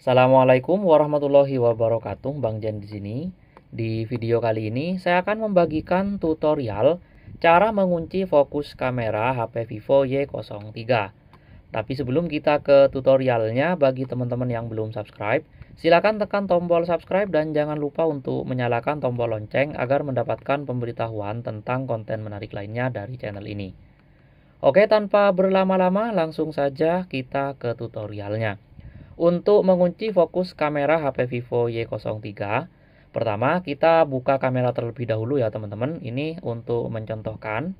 Assalamualaikum warahmatullahi wabarakatuh, Bang Jan di sini. Di video kali ini saya akan membagikan tutorial cara mengunci fokus kamera HP Vivo Y03. Tapi sebelum kita ke tutorialnya, bagi teman-teman yang belum subscribe, silakan tekan tombol subscribe dan jangan lupa untuk menyalakan tombol lonceng agar mendapatkan pemberitahuan tentang konten menarik lainnya dari channel ini. Oke, tanpa berlama-lama, langsung saja kita ke tutorialnya. Untuk mengunci fokus kamera HP Vivo Y03, pertama kita buka kamera terlebih dahulu ya teman-teman. Ini untuk mencontohkan.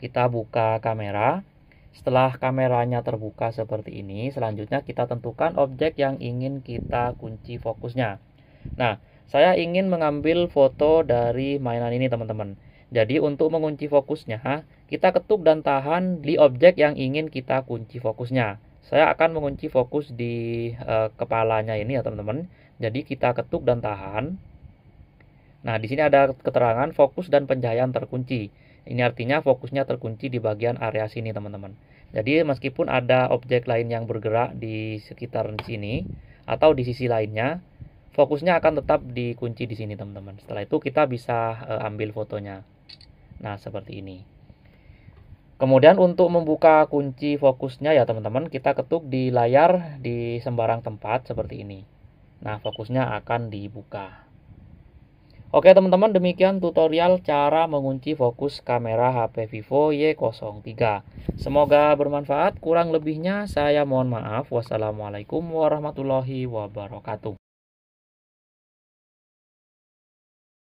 Kita buka kamera. Setelah kameranya terbuka seperti ini, selanjutnya kita tentukan objek yang ingin kita kunci fokusnya. Nah, saya ingin mengambil foto dari mainan ini teman-teman. Jadi untuk mengunci fokusnya, kita ketuk dan tahan di objek yang ingin kita kunci fokusnya saya akan mengunci fokus di uh, kepalanya ini ya teman-teman jadi kita ketuk dan tahan nah di sini ada keterangan fokus dan pencahayaan terkunci ini artinya fokusnya terkunci di bagian area sini teman-teman jadi meskipun ada objek lain yang bergerak di sekitar sini atau di sisi lainnya fokusnya akan tetap dikunci di sini teman-teman setelah itu kita bisa uh, ambil fotonya nah seperti ini Kemudian untuk membuka kunci fokusnya ya teman-teman kita ketuk di layar di sembarang tempat seperti ini. Nah fokusnya akan dibuka. Oke teman-teman demikian tutorial cara mengunci fokus kamera HP Vivo Y03. Semoga bermanfaat kurang lebihnya saya mohon maaf. Wassalamualaikum warahmatullahi wabarakatuh.